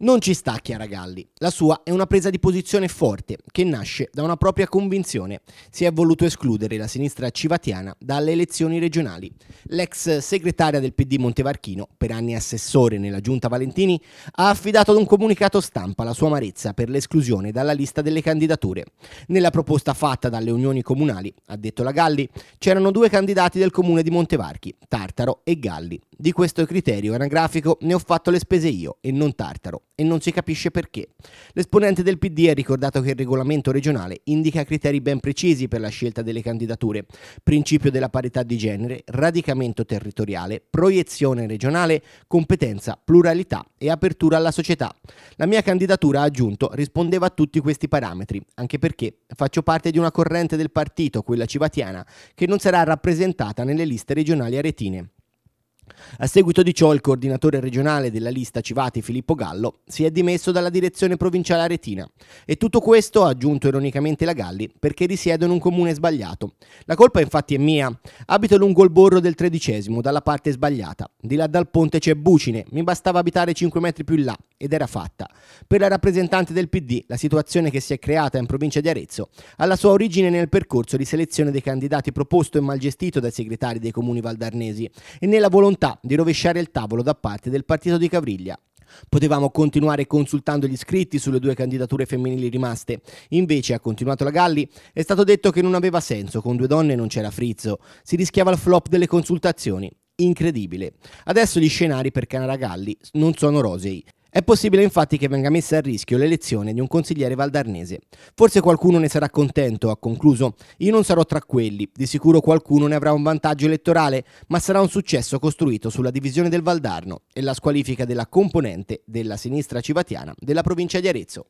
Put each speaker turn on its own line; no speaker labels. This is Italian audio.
Non ci sta Chiara Galli, la sua è una presa di posizione forte che nasce da una propria convinzione. Si è voluto escludere la sinistra civatiana dalle elezioni regionali. L'ex segretaria del PD Montevarchino, per anni assessore nella giunta Valentini, ha affidato ad un comunicato stampa la sua amarezza per l'esclusione dalla lista delle candidature. Nella proposta fatta dalle unioni comunali, ha detto la Galli, c'erano due candidati del comune di Montevarchi, Tartaro e Galli. Di questo criterio anagrafico ne ho fatto le spese io e non Tartaro e non si capisce perché. L'esponente del PD ha ricordato che il regolamento regionale indica criteri ben precisi per la scelta delle candidature, principio della parità di genere, radicamento territoriale, proiezione regionale, competenza, pluralità e apertura alla società. La mia candidatura, ha aggiunto, rispondeva a tutti questi parametri, anche perché faccio parte di una corrente del partito, quella civatiana, che non sarà rappresentata nelle liste regionali aretine. A seguito di ciò il coordinatore regionale della lista Civati Filippo Gallo si è dimesso dalla direzione provinciale aretina e tutto questo, ha aggiunto ironicamente la Galli, perché risiede in un comune sbagliato. La colpa infatti è mia. Abito lungo il borro del tredicesimo, dalla parte sbagliata. Di là dal ponte c'è Bucine, mi bastava abitare 5 metri più in là ed era fatta. Per la rappresentante del PD la situazione che si è creata in provincia di Arezzo ha la sua origine nel percorso di selezione dei candidati proposto e mal gestito dai segretari dei comuni valdarnesi e nella volontà volontà di rovesciare il tavolo da parte del partito di Cavriglia. Potevamo continuare consultando gli iscritti sulle due candidature femminili rimaste. Invece, ha continuato la Galli, è stato detto che non aveva senso, con due donne non c'era frizzo, si rischiava il flop delle consultazioni. Incredibile. Adesso gli scenari per Canara Galli non sono rosei. È possibile infatti che venga messa a rischio l'elezione di un consigliere valdarnese. Forse qualcuno ne sarà contento, ha concluso. Io non sarò tra quelli, di sicuro qualcuno ne avrà un vantaggio elettorale, ma sarà un successo costruito sulla divisione del Valdarno e la squalifica della componente della sinistra civatiana della provincia di Arezzo.